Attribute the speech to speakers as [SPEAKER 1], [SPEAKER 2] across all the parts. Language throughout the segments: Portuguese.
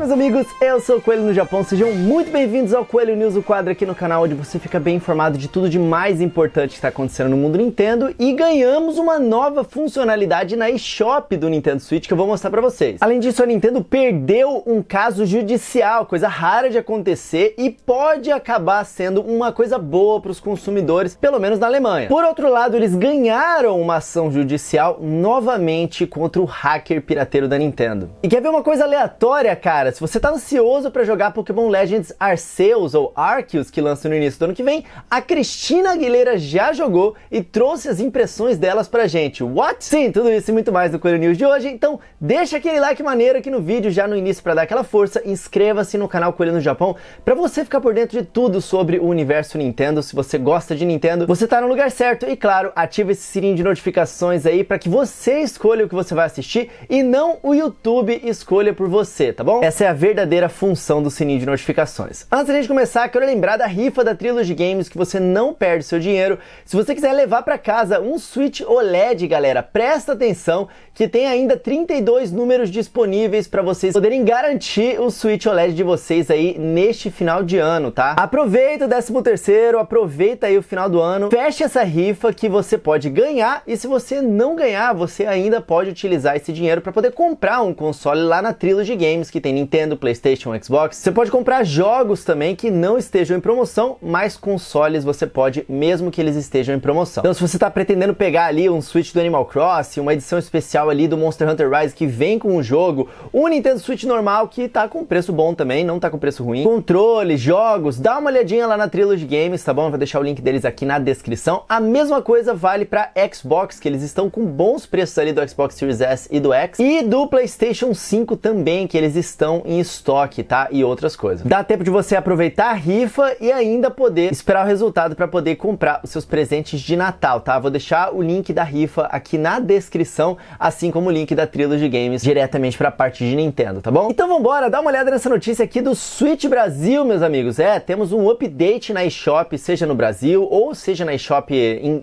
[SPEAKER 1] meus amigos, eu sou o Coelho no Japão, sejam muito bem-vindos ao Coelho News, o quadro aqui no canal onde você fica bem informado de tudo de mais importante que está acontecendo no mundo Nintendo e ganhamos uma nova funcionalidade na eShop do Nintendo Switch que eu vou mostrar para vocês. Além disso, a Nintendo perdeu um caso judicial, coisa rara de acontecer e pode acabar sendo uma coisa boa para os consumidores, pelo menos na Alemanha. Por outro lado, eles ganharam uma ação judicial novamente contra o hacker pirateiro da Nintendo. E quer ver uma coisa aleatória, cara? se você está ansioso para jogar Pokémon Legends Arceus ou Arceus, que lança no início do ano que vem, a Cristina Aguilera já jogou e trouxe as impressões delas pra gente. What? Sim, tudo isso e muito mais no Coelho News de hoje, então deixa aquele like maneiro aqui no vídeo já no início para dar aquela força, inscreva-se no canal Coelho no Japão para você ficar por dentro de tudo sobre o universo Nintendo. Se você gosta de Nintendo, você está no lugar certo e claro, ativa esse sininho de notificações aí para que você escolha o que você vai assistir e não o YouTube escolha por você, tá bom? Essa essa é a verdadeira função do sininho de notificações. Antes de gente começar, quero lembrar da rifa da Trilogy Games que você não perde seu dinheiro. Se você quiser levar para casa um Switch OLED, galera, presta atenção que tem ainda 32 números disponíveis para vocês poderem garantir o Switch OLED de vocês aí neste final de ano, tá? Aproveita o 13 terceiro, aproveita aí o final do ano, fecha essa rifa que você pode ganhar e se você não ganhar, você ainda pode utilizar esse dinheiro para poder comprar um console lá na Trilogy Games que tem Nintendo Nintendo, PlayStation, Xbox. Você pode comprar jogos também que não estejam em promoção, mas consoles você pode mesmo que eles estejam em promoção. Então, se você está pretendendo pegar ali um Switch do Animal Crossing, uma edição especial ali do Monster Hunter Rise que vem com o jogo, um Nintendo Switch normal que tá com preço bom também, não tá com preço ruim, controles, jogos, dá uma olhadinha lá na Trilogy Games, tá bom? Eu vou deixar o link deles aqui na descrição. A mesma coisa vale para Xbox, que eles estão com bons preços ali do Xbox Series S e do X e do PlayStation 5 também, que eles estão estão em estoque, tá? E outras coisas. Dá tempo de você aproveitar a rifa e ainda poder esperar o resultado para poder comprar os seus presentes de Natal, tá? Vou deixar o link da rifa aqui na descrição, assim como o link da Trilogy Games diretamente para a parte de Nintendo, tá bom? Então vambora, dá uma olhada nessa notícia aqui do Switch Brasil, meus amigos. É, temos um update na eShop, seja no Brasil ou seja na eShop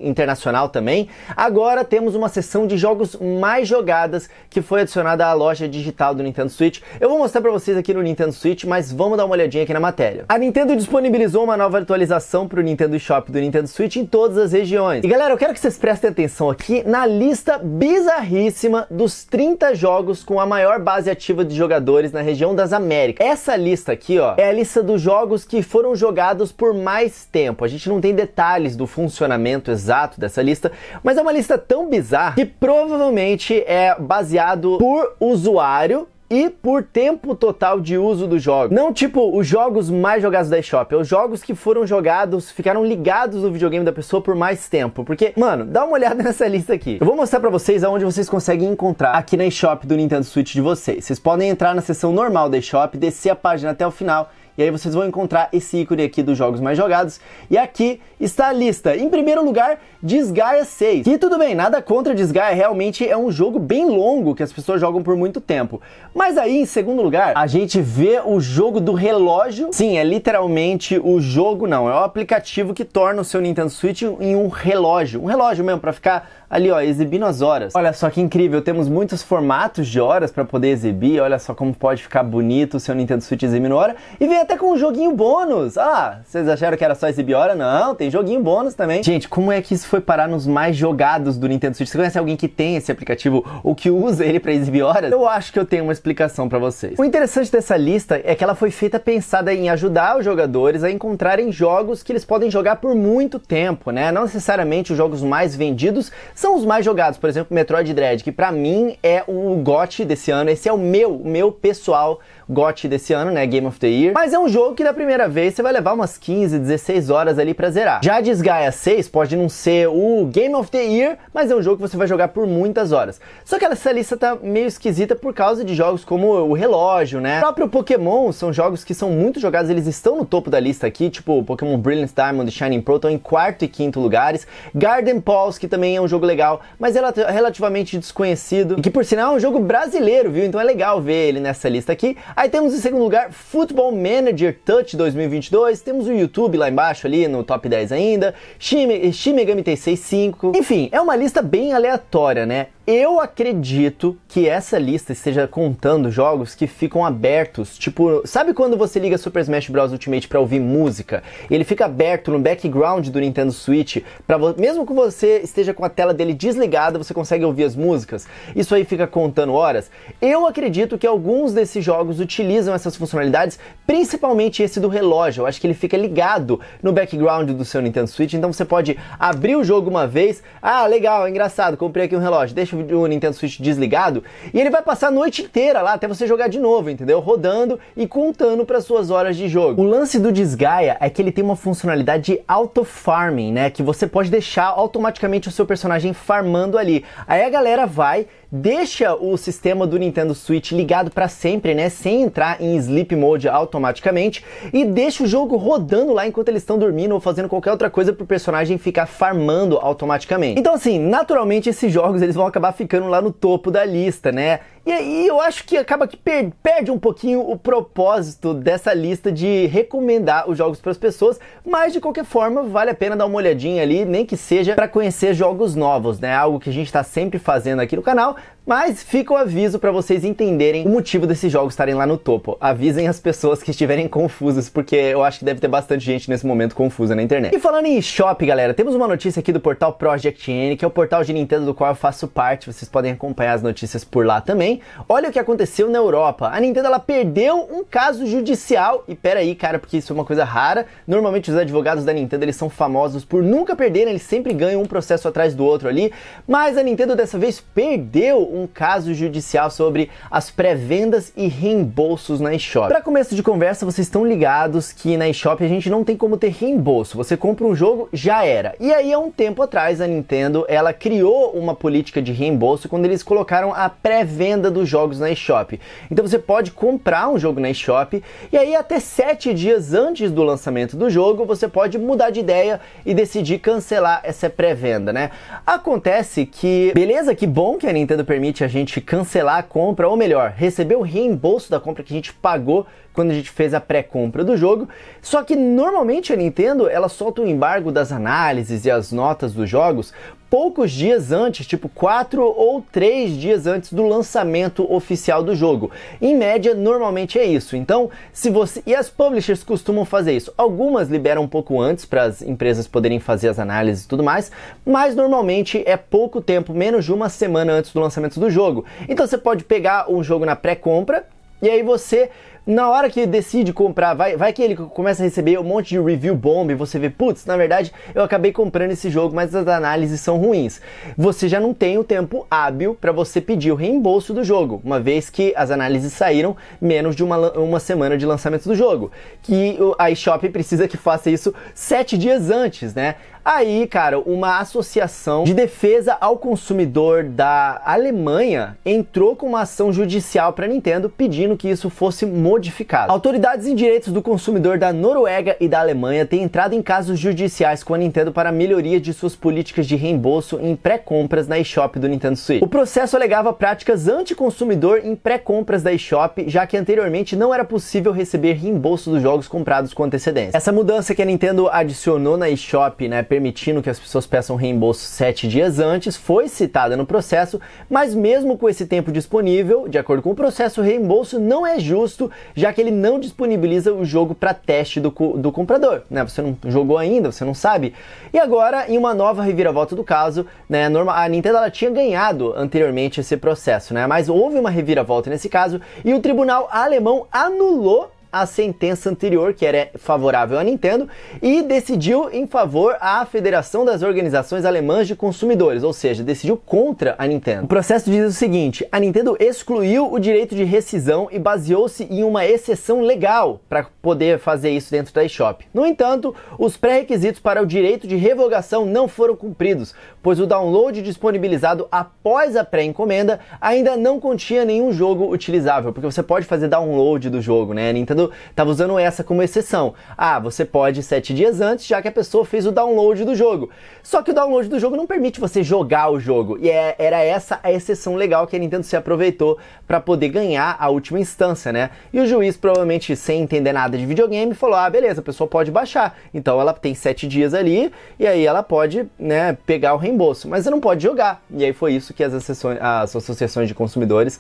[SPEAKER 1] internacional também. Agora temos uma seção de jogos mais jogadas que foi adicionada à loja digital do Nintendo Switch. Eu vou mostrar mostrar para vocês aqui no Nintendo Switch, mas vamos dar uma olhadinha aqui na matéria. A Nintendo disponibilizou uma nova atualização para o Nintendo Shop do Nintendo Switch em todas as regiões. E galera, eu quero que vocês prestem atenção aqui na lista bizarríssima dos 30 jogos com a maior base ativa de jogadores na região das Américas. Essa lista aqui, ó, é a lista dos jogos que foram jogados por mais tempo. A gente não tem detalhes do funcionamento exato dessa lista, mas é uma lista tão bizarra que provavelmente é baseado por usuário e por tempo total de uso do jogo. Não tipo os jogos mais jogados da eShop, é os jogos que foram jogados, ficaram ligados no videogame da pessoa por mais tempo. Porque, mano, dá uma olhada nessa lista aqui. Eu vou mostrar para vocês aonde vocês conseguem encontrar aqui na eShop do Nintendo Switch de vocês. Vocês podem entrar na seção normal da eShop, descer a página até o final e aí vocês vão encontrar esse ícone aqui dos jogos mais jogados. E aqui está a lista. Em primeiro lugar, Desgaia 6. E tudo bem, nada contra Desgaia, realmente é um jogo bem longo que as pessoas jogam por muito tempo. Mas aí, em segundo lugar, a gente vê o jogo do relógio. Sim, é literalmente o jogo, não, é o aplicativo que torna o seu Nintendo Switch em um relógio. Um relógio mesmo para ficar ali, ó, exibindo as horas. Olha só que incrível, temos muitos formatos de horas para poder exibir. Olha só como pode ficar bonito o seu Nintendo Switch exibindo hora. E vem até com um joguinho bônus. Ah, vocês acharam que era só exibir hora? Não, tem joguinho bônus também. Gente, como é que isso foi parar nos mais jogados do Nintendo Switch? Você conhece alguém que tem esse aplicativo ou que usa ele para exibir horas? Eu acho que eu tenho uma explicação para vocês. O interessante dessa lista é que ela foi feita pensada em ajudar os jogadores a encontrarem jogos que eles podem jogar por muito tempo, né? Não necessariamente os jogos mais vendidos são os mais jogados. Por exemplo, Metroid Dread, que para mim é o gote desse ano. Esse é o meu, o meu pessoal GOT desse ano, né? Game of the Year. Mas é um jogo que da primeira vez você vai levar umas 15, 16 horas ali pra zerar. Já Desgaia 6 pode não ser o Game of the Year, mas é um jogo que você vai jogar por muitas horas. Só que essa lista tá meio esquisita por causa de jogos como o Relógio, né? O próprio Pokémon são jogos que são muito jogados, eles estão no topo da lista aqui, tipo Pokémon Brilliant Diamond e Shining Pro estão em quarto e quinto lugares. Garden Paws, que também é um jogo legal, mas é relativamente desconhecido. E que por sinal é um jogo brasileiro, viu? Então é legal ver ele nessa lista aqui. Aí temos em segundo lugar Football Manager Touch 2022, temos o YouTube lá embaixo ali no top 10 ainda, Shin Megami Tensei 5. Enfim, é uma lista bem aleatória, né? Eu acredito que essa lista esteja contando jogos que ficam abertos, tipo, sabe quando você liga Super Smash Bros Ultimate para ouvir música? Ele fica aberto no background do Nintendo Switch, para mesmo que você esteja com a tela dele desligada, você consegue ouvir as músicas. Isso aí fica contando horas. Eu acredito que alguns desses jogos utilizam essas funcionalidades, principalmente esse do relógio. Eu acho que ele fica ligado no background do seu Nintendo Switch, então você pode abrir o jogo uma vez, ah, legal, é engraçado, comprei aqui um relógio, deixa do tipo Nintendo Switch desligado e ele vai passar a noite inteira lá até você jogar de novo, entendeu? Rodando e contando para suas horas de jogo. O lance do Disgaea é que ele tem uma funcionalidade de auto farming, né, que você pode deixar automaticamente o seu personagem farmando ali. Aí a galera vai deixa o sistema do Nintendo Switch ligado para sempre, né, sem entrar em sleep mode automaticamente e deixa o jogo rodando lá enquanto eles estão dormindo ou fazendo qualquer outra coisa pro personagem ficar farmando automaticamente. Então assim, naturalmente esses jogos eles vão acabar ficando lá no topo da lista, né? E aí eu acho que acaba que per perde um pouquinho o propósito dessa lista de recomendar os jogos para as pessoas, mas de qualquer forma vale a pena dar uma olhadinha ali, nem que seja para conhecer jogos novos, né? Algo que a gente está sempre fazendo aqui no canal, mas fica o aviso para vocês entenderem o motivo desses jogos estarem lá no topo. Avisem as pessoas que estiverem confusas, porque eu acho que deve ter bastante gente nesse momento confusa na internet. E falando em shop, galera, temos uma notícia aqui do portal Project N, que é o portal de Nintendo do qual eu faço parte. Vocês podem acompanhar as notícias por lá também. Olha o que aconteceu na Europa. A Nintendo ela perdeu um caso judicial. E pera aí, cara, porque isso é uma coisa rara. Normalmente os advogados da Nintendo eles são famosos por nunca perderem, eles sempre ganham um processo atrás do outro ali. Mas a Nintendo dessa vez perdeu um caso judicial sobre as pré-vendas e reembolsos na eShop. Para começo de conversa, vocês estão ligados que na eShop a gente não tem como ter reembolso. Você compra um jogo, já era. E aí há um tempo atrás a Nintendo, ela criou uma política de reembolso quando eles colocaram a pré-venda dos jogos na eShop. Então você pode comprar um jogo na eShop e aí até sete dias antes do lançamento do jogo, você pode mudar de ideia e decidir cancelar essa pré-venda, né? Acontece que, beleza, que bom que a Nintendo permite permite a gente cancelar a compra, ou melhor, receber o reembolso da compra que a gente pagou quando a gente fez a pré-compra do jogo. Só que normalmente a Nintendo ela solta o embargo das análises e as notas dos jogos poucos dias antes, tipo quatro ou três dias antes do lançamento oficial do jogo. Em média, normalmente é isso. Então, se você e as publishers costumam fazer isso. Algumas liberam um pouco antes para as empresas poderem fazer as análises e tudo mais, mas normalmente é pouco tempo, menos de uma semana antes do lançamento do jogo. Então, você pode pegar um jogo na pré-compra e aí você na hora que decide comprar, vai, vai que ele começa a receber um monte de review bomb e você vê, putz, na verdade eu acabei comprando esse jogo, mas as análises são ruins. Você já não tem o tempo hábil para você pedir o reembolso do jogo, uma vez que as análises saíram menos de uma, uma semana de lançamento do jogo. Que a eShop precisa que faça isso sete dias antes, né? Aí, cara, uma associação de defesa ao consumidor da Alemanha entrou com uma ação judicial para Nintendo pedindo que isso fosse modificado. Autoridades em direitos do consumidor da Noruega e da Alemanha têm entrado em casos judiciais com a Nintendo para melhoria de suas políticas de reembolso em pré-compras na eShop do Nintendo Switch. O processo alegava práticas anti-consumidor em pré-compras da eShop, já que anteriormente não era possível receber reembolso dos jogos comprados com antecedência. Essa mudança que a Nintendo adicionou na eShop, né, permitindo que as pessoas peçam reembolso sete dias antes, foi citada no processo, mas mesmo com esse tempo disponível, de acordo com o processo, o reembolso não é justo, já que ele não disponibiliza o jogo para teste do, do comprador. Né? Você não jogou ainda, você não sabe. E agora, em uma nova reviravolta do caso, né, a Nintendo ela tinha ganhado anteriormente esse processo, né? mas houve uma reviravolta nesse caso e o tribunal alemão anulou a sentença anterior, que era favorável à Nintendo, e decidiu em favor à Federação das Organizações Alemãs de Consumidores, ou seja, decidiu contra a Nintendo. O processo diz o seguinte: a Nintendo excluiu o direito de rescisão e baseou-se em uma exceção legal para poder fazer isso dentro da eShop. No entanto, os pré-requisitos para o direito de revogação não foram cumpridos, pois o download disponibilizado após a pré-encomenda ainda não continha nenhum jogo utilizável, porque você pode fazer download do jogo, né? A Nintendo Ricardo estava usando essa como exceção. Ah, você pode sete dias antes, já que a pessoa fez o download do jogo. Só que o download do jogo não permite você jogar o jogo. E é, era essa a exceção legal que a Nintendo se aproveitou para poder ganhar a última instância, né? E o juiz, provavelmente sem entender nada de videogame, falou: ah, beleza, a pessoa pode baixar. Então ela tem sete dias ali e aí ela pode, né, pegar o reembolso. Mas ela não pode jogar. E aí foi isso que as, associações, as associações de consumidores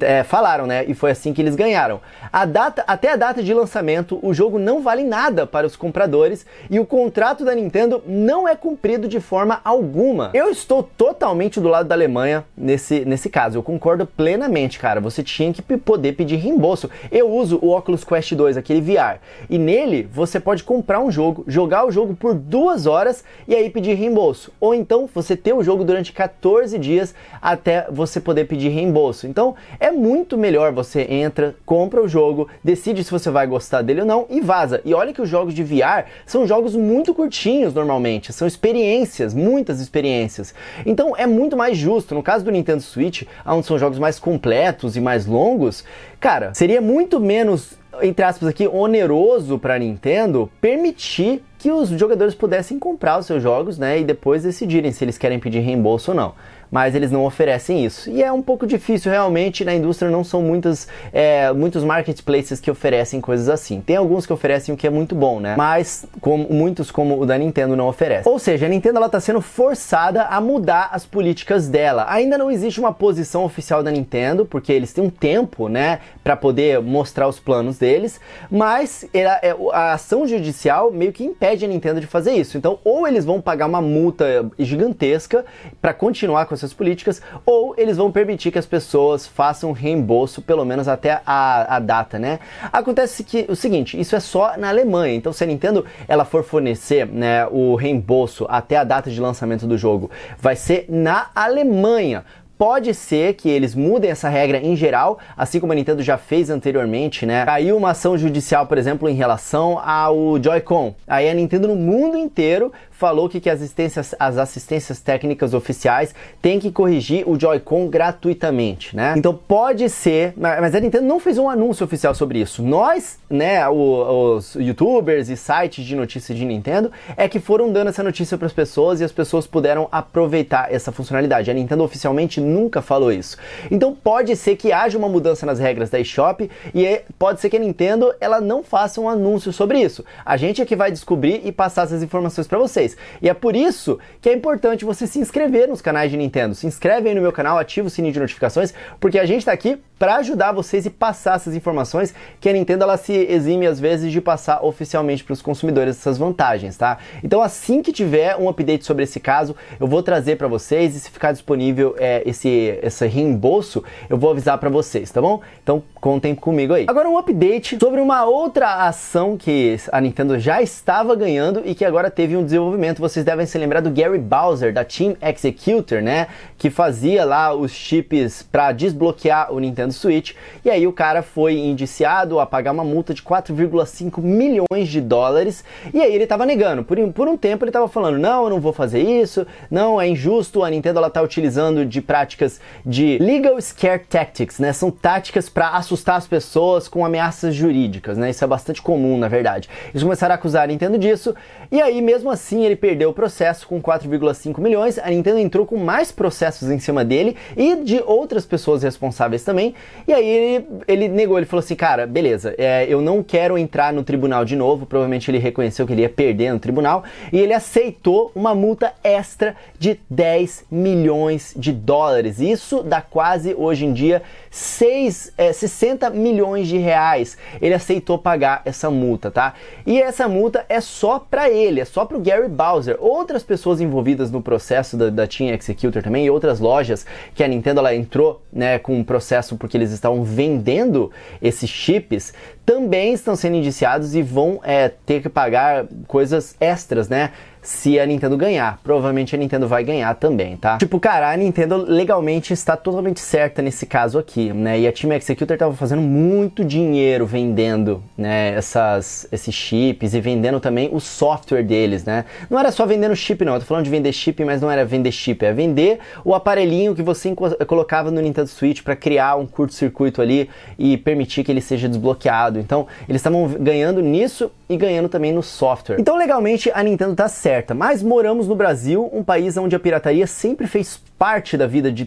[SPEAKER 1] é, falaram, né? E foi assim que eles ganharam. A data, até até a data de lançamento, o jogo não vale nada para os compradores e o contrato da Nintendo não é cumprido de forma alguma. Eu estou totalmente do lado da Alemanha nesse, nesse caso, eu concordo plenamente, cara. Você tinha que poder pedir reembolso. Eu uso o Oculus Quest 2, aquele VR, e nele você pode comprar um jogo, jogar o jogo por duas horas e aí pedir reembolso. Ou então você ter o jogo durante 14 dias até você poder pedir reembolso. Então é muito melhor você entra, compra o jogo, decide decide se você vai gostar dele ou não e vaza. E olha que os jogos de VR são jogos muito curtinhos normalmente, são experiências, muitas experiências. Então é muito mais justo. No caso do Nintendo Switch, onde são jogos mais completos e mais longos, cara, seria muito menos entre aspas aqui oneroso para Nintendo permitir que os jogadores pudessem comprar os seus jogos, né, e depois decidirem se eles querem pedir reembolso ou não mas eles não oferecem isso. E é um pouco difícil realmente, na indústria não são muitas, é, muitos marketplaces que oferecem coisas assim. Tem alguns que oferecem o que é muito bom, né? Mas como, muitos, como o da Nintendo, não oferecem. Ou seja, a Nintendo ela está sendo forçada a mudar as políticas dela. Ainda não existe uma posição oficial da Nintendo, porque eles têm um tempo, né, para poder mostrar os planos deles, mas ela, é, a ação judicial meio que impede a Nintendo de fazer isso. Então, ou eles vão pagar uma multa gigantesca para continuar com com essas políticas, ou eles vão permitir que as pessoas façam reembolso, pelo menos até a, a data, né? Acontece que o seguinte, isso é só na Alemanha, então se a Nintendo ela for fornecer né, o reembolso até a data de lançamento do jogo, vai ser na Alemanha. Pode ser que eles mudem essa regra em geral, assim como a Nintendo já fez anteriormente, né? Caiu uma ação judicial, por exemplo, em relação ao Joy-Con. Aí a Nintendo no mundo inteiro falou que, que as, assistências, as assistências técnicas oficiais têm que corrigir o Joy-Con gratuitamente, né? Então pode ser, mas a Nintendo não fez um anúncio oficial sobre isso. Nós, né, o, os youtubers e sites de notícias de Nintendo, é que foram dando essa notícia para as pessoas e as pessoas puderam aproveitar essa funcionalidade. A Nintendo oficialmente nunca falou isso. Então pode ser que haja uma mudança nas regras da eShop e é, pode ser que a Nintendo ela não faça um anúncio sobre isso. A gente é que vai descobrir e passar essas informações para vocês vocês. E é por isso que é importante você se inscrever nos canais de Nintendo. Se inscreve aí no meu canal, ativa o sininho de notificações, porque a gente está aqui para ajudar vocês e passar essas informações que a Nintendo ela se exime às vezes de passar oficialmente para os consumidores essas vantagens, tá? Então assim que tiver um update sobre esse caso, eu vou trazer para vocês e se ficar disponível é, esse, esse reembolso, eu vou avisar para vocês, tá bom? Então contem comigo aí. Agora um update sobre uma outra ação que a Nintendo já estava ganhando e que agora teve um desenvolvimento desenvolvimento, vocês devem se lembrar do Gary Bowser, da Team Executor, né? Que fazia lá os chips para desbloquear o Nintendo Switch. E aí o cara foi indiciado a pagar uma multa de 4,5 milhões de dólares. E aí ele tava negando. Por, por um tempo ele tava falando: não, eu não vou fazer isso, não, é injusto. A Nintendo ela tá utilizando de práticas de legal scare tactics, né? São táticas para assustar as pessoas com ameaças jurídicas, né? Isso é bastante comum, na verdade. Eles começaram a acusar a Nintendo disso. E aí, mesmo assim, ele perdeu o processo com 4,5 milhões, a Nintendo entrou com mais processos em cima dele e de outras pessoas responsáveis também. E aí ele, ele negou, ele falou assim: cara, beleza, é, eu não quero entrar no tribunal de novo. Provavelmente ele reconheceu que ele ia perder no tribunal e ele aceitou uma multa extra de 10 milhões de dólares. Isso dá quase hoje em dia 6, é, 60 milhões de reais. Ele aceitou pagar essa multa, tá? E essa multa é só para ele, é só pro Gary Bowser, outras pessoas envolvidas no processo da, da Team Executor também e outras lojas que a Nintendo ela entrou né, com um processo porque eles estavam vendendo esses chips, também estão sendo indiciados e vão é, ter que pagar coisas extras, né? se a Nintendo ganhar. Provavelmente a Nintendo vai ganhar também, tá? Tipo, cara, a Nintendo legalmente está totalmente certa nesse caso aqui, né? E a Team Executor tava fazendo muito dinheiro vendendo, né, essas, esses chips e vendendo também o software deles, né? Não era só vendendo chip, não. Eu tô falando de vender chip, mas não era vender chip, é vender o aparelhinho que você colocava no Nintendo Switch para criar um curto-circuito ali e permitir que ele seja desbloqueado. Então, eles estavam ganhando nisso e ganhando também no software. Então, legalmente, a Nintendo tá certa aberta, mas moramos no Brasil, um país onde a pirataria sempre fez parte da vida de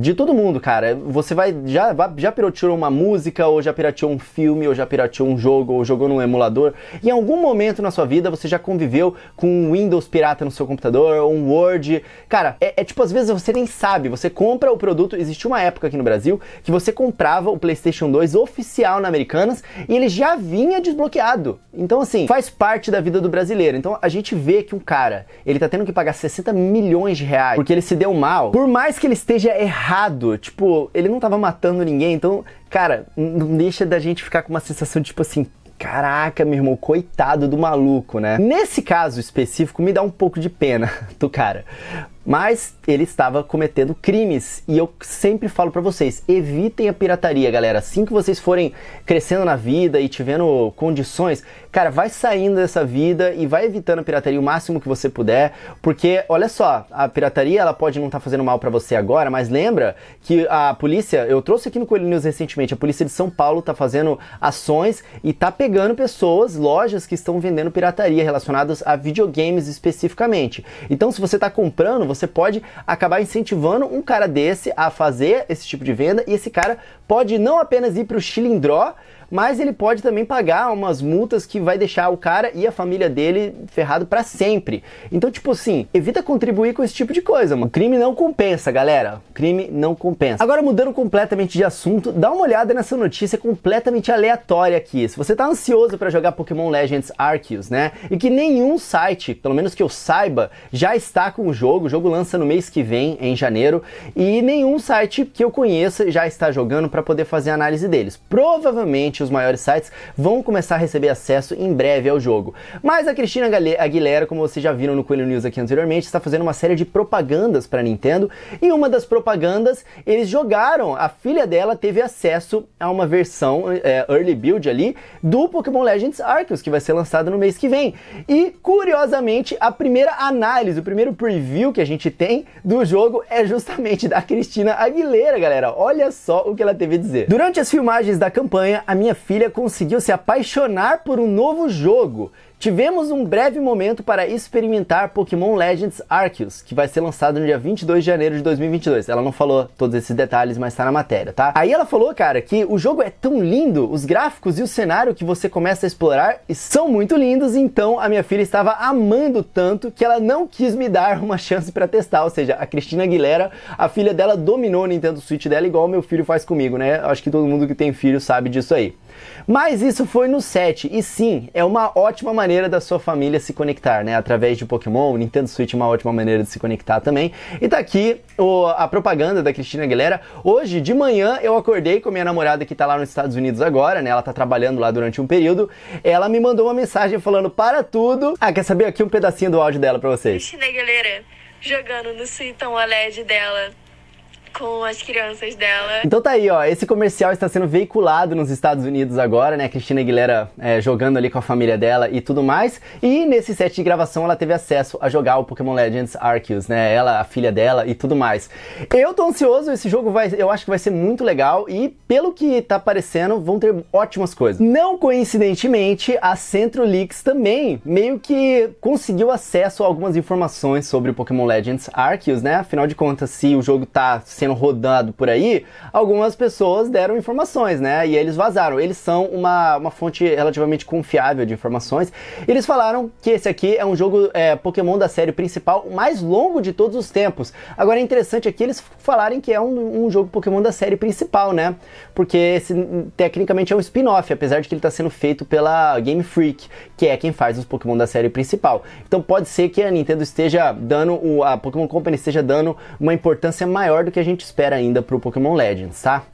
[SPEAKER 1] de todo mundo, cara. Você vai já já pirateou uma música ou já pirateou um filme ou já pirateou um jogo ou jogou num emulador. Em algum momento na sua vida você já conviveu com um Windows pirata no seu computador ou um Word. Cara, é, é tipo às vezes você nem sabe. Você compra o produto. Existe uma época aqui no Brasil que você comprava o PlayStation 2 oficial na Americanas e ele já vinha desbloqueado. Então assim faz parte da vida do brasileiro. Então a gente vê que um cara ele tá tendo que pagar 60 milhões de reais porque ele se deu mal. Por mais que ele esteja errado. Tipo, ele não tava matando ninguém, então, cara, não deixa da gente ficar com uma sensação de tipo assim, Caraca, meu irmão, coitado do maluco, né? Nesse caso específico, me dá um pouco de pena do cara. Mas ele estava cometendo crimes e eu sempre falo para vocês, evitem a pirataria, galera. Assim que vocês forem crescendo na vida e tivendo condições, Cara, vai saindo dessa vida e vai evitando a pirataria o máximo que você puder, porque olha só, a pirataria ela pode não estar tá fazendo mal para você agora, mas lembra que a polícia, eu trouxe aqui no Coelho News recentemente, a polícia de São Paulo tá fazendo ações e tá pegando pessoas, lojas que estão vendendo pirataria relacionadas a videogames especificamente. Então, se você tá comprando, você pode acabar incentivando um cara desse a fazer esse tipo de venda e esse cara pode não apenas ir para o xilindró, mas ele pode também pagar umas multas que vai deixar o cara e a família dele ferrado para sempre. Então, tipo assim, evita contribuir com esse tipo de coisa, mano. O crime não compensa, galera. O crime não compensa. Agora, mudando completamente de assunto, dá uma olhada nessa notícia completamente aleatória aqui. Se você tá ansioso para jogar Pokémon Legends Arceus, né? E que nenhum site, pelo menos que eu saiba, já está com o jogo. O jogo lança no mês que vem, em janeiro, e nenhum site que eu conheça já está jogando para poder fazer a análise deles. Provavelmente os maiores sites vão começar a receber acesso em breve ao jogo. Mas a Cristina Aguilera, como vocês já viram no Coelho News aqui anteriormente, está fazendo uma série de propagandas para Nintendo e uma das propagandas eles jogaram, a filha dela teve acesso a uma versão é, early build ali do Pokémon Legends Arceus que vai ser lançado no mês que vem. E curiosamente, a primeira análise, o primeiro preview que a gente tem do jogo é justamente da Cristina Aguilera, galera. Olha só o que ela teve TV dizer. Durante as filmagens da campanha, a minha filha conseguiu se apaixonar por um novo jogo Tivemos um breve momento para experimentar Pokémon Legends Arceus, que vai ser lançado no dia 22 de janeiro de 2022. Ela não falou todos esses detalhes, mas tá na matéria, tá? Aí ela falou, cara, que o jogo é tão lindo, os gráficos e o cenário que você começa a explorar são muito lindos, então a minha filha estava amando tanto que ela não quis me dar uma chance para testar, ou seja, a Cristina Aguilera, a filha dela dominou o Nintendo Switch dela igual meu filho faz comigo, né? Acho que todo mundo que tem filho sabe disso aí. Mas isso foi no 7, e sim, é uma ótima maneira da sua família se conectar, né? Através de Pokémon, o Nintendo Switch é uma ótima maneira de se conectar também. E tá aqui o, a propaganda da Cristina Aguilera. Hoje, de manhã, eu acordei com minha namorada que tá lá nos Estados Unidos agora, né? Ela tá trabalhando lá durante um período. Ela me mandou uma mensagem falando para tudo. Ah, quer saber aqui um pedacinho do áudio dela pra vocês? Cristina Aguilera jogando no Citão LED dela com as crianças dela. Então tá aí, ó. Esse comercial está sendo veiculado nos Estados Unidos agora, né? Cristina Aguilera é, jogando ali com a família dela e tudo mais. E nesse set de gravação ela teve acesso a jogar o Pokémon Legends Arceus, né? Ela, a filha dela e tudo mais. Eu tô ansioso, esse jogo vai, eu acho que vai ser muito legal e pelo que tá aparecendo vão ter ótimas coisas. Não coincidentemente, a CentroLeaks também meio que conseguiu acesso a algumas informações sobre o Pokémon Legends Arceus, né? Afinal de contas, se o jogo tá sendo sendo rodado por aí, algumas pessoas deram informações, né? E eles vazaram. Eles são uma, uma fonte relativamente confiável de informações. Eles falaram que esse aqui é um jogo é, Pokémon da série principal mais longo de todos os tempos. Agora é interessante aqui eles falarem que é um, um jogo Pokémon da série principal, né? Porque esse tecnicamente é um spin-off, apesar de que ele está sendo feito pela Game Freak, que é quem faz os Pokémon da série principal. Então pode ser que a Nintendo esteja dando, a Pokémon Company esteja dando uma importância maior do que a gente gente espera ainda para o Pokémon Legends, tá?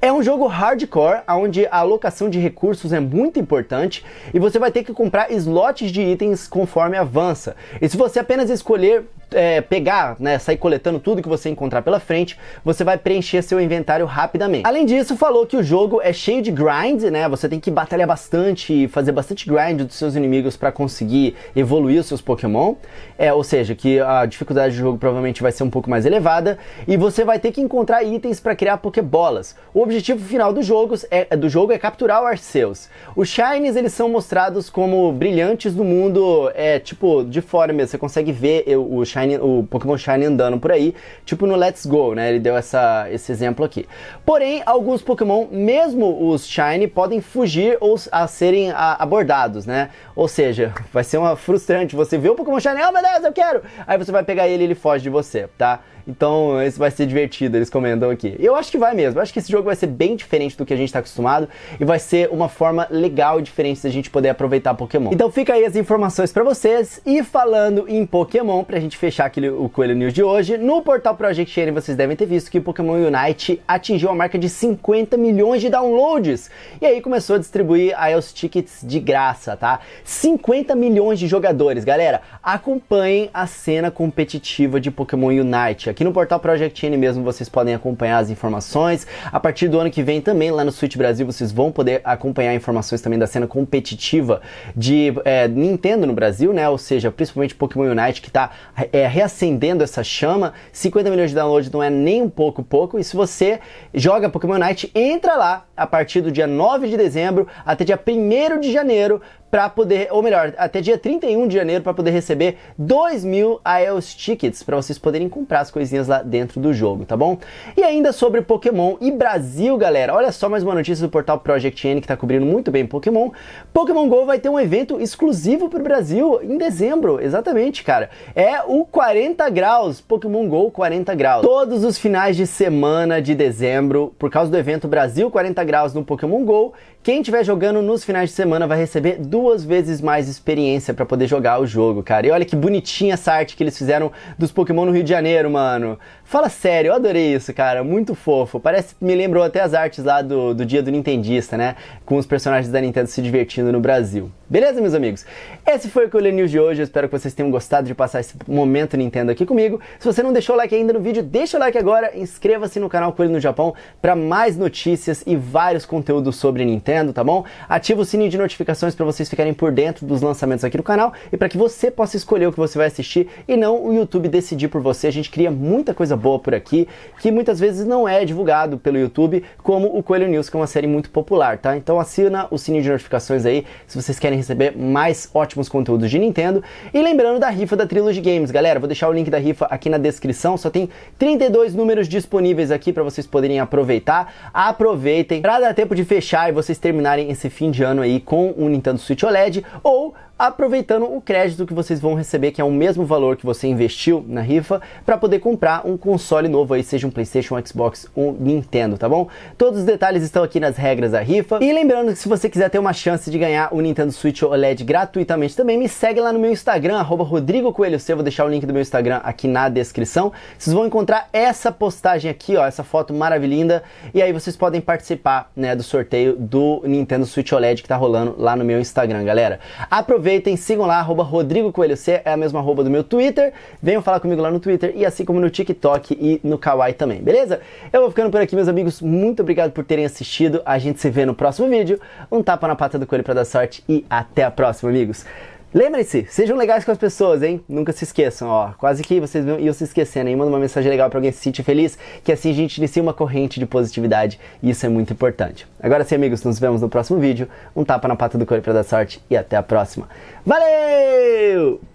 [SPEAKER 1] É um jogo hardcore, onde a alocação de recursos é muito importante e você vai ter que comprar slots de itens conforme avança. E se você apenas escolher é, pegar, né, sair coletando tudo que você encontrar pela frente, você vai preencher seu inventário rapidamente. Além disso, falou que o jogo é cheio de grind, né? Você tem que batalhar bastante, fazer bastante grind dos seus inimigos para conseguir evoluir os seus Pokémon. É, ou seja, que a dificuldade do jogo provavelmente vai ser um pouco mais elevada e você vai ter que encontrar itens para criar Pokébolas. O objetivo final do jogo é do jogo é capturar o Arceus. Os Shines eles são mostrados como brilhantes no mundo, é tipo de fora mesmo. Você consegue ver o Shine Shine, o Pokémon Shine andando por aí, tipo no Let's Go, né? Ele deu essa, esse exemplo aqui. Porém, alguns Pokémon, mesmo os Shine, podem fugir ou a serem a, abordados, né? Ou seja, vai ser uma frustrante você ver o Pokémon Shine, oh meu Deus, eu quero! Aí você vai pegar ele e ele foge de você, tá? Então, isso vai ser divertido, eles comentam aqui. Eu acho que vai mesmo. Eu acho que esse jogo vai ser bem diferente do que a gente está acostumado e vai ser uma forma legal e diferente da gente poder aproveitar Pokémon. Então, fica aí as informações para vocês e falando em Pokémon, pra gente fechar aquele, o Coelho News de hoje, no portal Project N vocês devem ter visto que Pokémon Unite atingiu a marca de 50 milhões de downloads. E aí começou a distribuir os tickets de graça, tá? 50 milhões de jogadores, galera. Acompanhem a cena competitiva de Pokémon Unite Aqui no portal Project N mesmo vocês podem acompanhar as informações. A partir do ano que vem também lá no Switch Brasil vocês vão poder acompanhar informações também da cena competitiva de é, Nintendo no Brasil, né? Ou seja, principalmente Pokémon Unite que está é, reacendendo essa chama. 50 milhões de downloads não é nem um pouco pouco. E se você joga Pokémon Unite, entra lá a partir do dia 9 de dezembro até dia 1 de janeiro para poder, ou melhor, até dia 31 de janeiro para poder receber 2 mil IELTS Tickets para vocês poderem comprar as coisinhas lá dentro do jogo, tá bom? E ainda sobre Pokémon e Brasil, galera, olha só mais uma notícia do portal Project N que tá cobrindo muito bem Pokémon. Pokémon GO vai ter um evento exclusivo pro Brasil em dezembro, exatamente, cara. É o 40 graus, Pokémon GO 40 graus. Todos os finais de semana de dezembro, por causa do evento Brasil 40 graus no Pokémon GO, quem estiver jogando nos finais de semana vai receber duas vezes mais experiência para poder jogar o jogo, cara. E olha que bonitinha essa arte que eles fizeram dos Pokémon no Rio de Janeiro, mano. Fala sério, eu adorei isso, cara. Muito fofo. Parece, me lembrou até as artes lá do, do dia do Nintendista, né? Com os personagens da Nintendo se divertindo no Brasil. Beleza, meus amigos? Esse foi o Coelho News de hoje. Eu espero que vocês tenham gostado de passar esse momento Nintendo aqui comigo. Se você não deixou o like ainda no vídeo, deixa o like agora. Inscreva-se no canal Coelho no Japão para mais notícias e vários conteúdos sobre Nintendo, tá bom? Ativa o sininho de notificações para vocês ficarem por dentro dos lançamentos aqui no canal e para que você possa escolher o que você vai assistir e não o YouTube decidir por você. A gente cria muita coisa boa por aqui que muitas vezes não é divulgado pelo YouTube, como o Coelho News, que é uma série muito popular, tá? Então assina o sininho de notificações aí se vocês querem receber mais ótimos conteúdos de Nintendo. E lembrando da rifa da Trilogy Games, galera, vou deixar o link da rifa aqui na descrição, só tem 32 números disponíveis aqui para vocês poderem aproveitar. Aproveitem para dar tempo de fechar e vocês terminarem esse fim de ano aí com o Nintendo Switch OLED ou aproveitando o crédito que vocês vão receber, que é o mesmo valor que você investiu na rifa, para poder comprar um console novo aí, seja um PlayStation, um Xbox ou um Nintendo, tá bom? Todos os detalhes estão aqui nas regras da rifa. E lembrando que se você quiser ter uma chance de ganhar o Nintendo Switch OLED gratuitamente também, me segue lá no meu Instagram, Rodrigo Coelho C, vou deixar o link do meu Instagram aqui na descrição. Vocês vão encontrar essa postagem aqui, ó, essa foto maravilhosa, e aí vocês podem participar, né, do sorteio do Nintendo Switch OLED que tá rolando lá no meu Instagram, galera. Aproveita aproveitem, sigam lá, arroba Rodrigo Coelho C, é a mesma arroba do meu Twitter. Venham falar comigo lá no Twitter e assim como no TikTok e no Kawaii também, beleza? Eu vou ficando por aqui, meus amigos. Muito obrigado por terem assistido. A gente se vê no próximo vídeo. Um tapa na pata do coelho para dar sorte e até a próxima, amigos. Lembrem-se, sejam legais com as pessoas, hein? Nunca se esqueçam, ó. Quase que vocês iam se esquecendo, hein? Manda uma mensagem legal para alguém se sentir feliz, que assim a gente inicia uma corrente de positividade e isso é muito importante. Agora sim, amigos, nos vemos no próximo vídeo. Um tapa na pata do coelho para dar sorte e até a próxima. Valeu!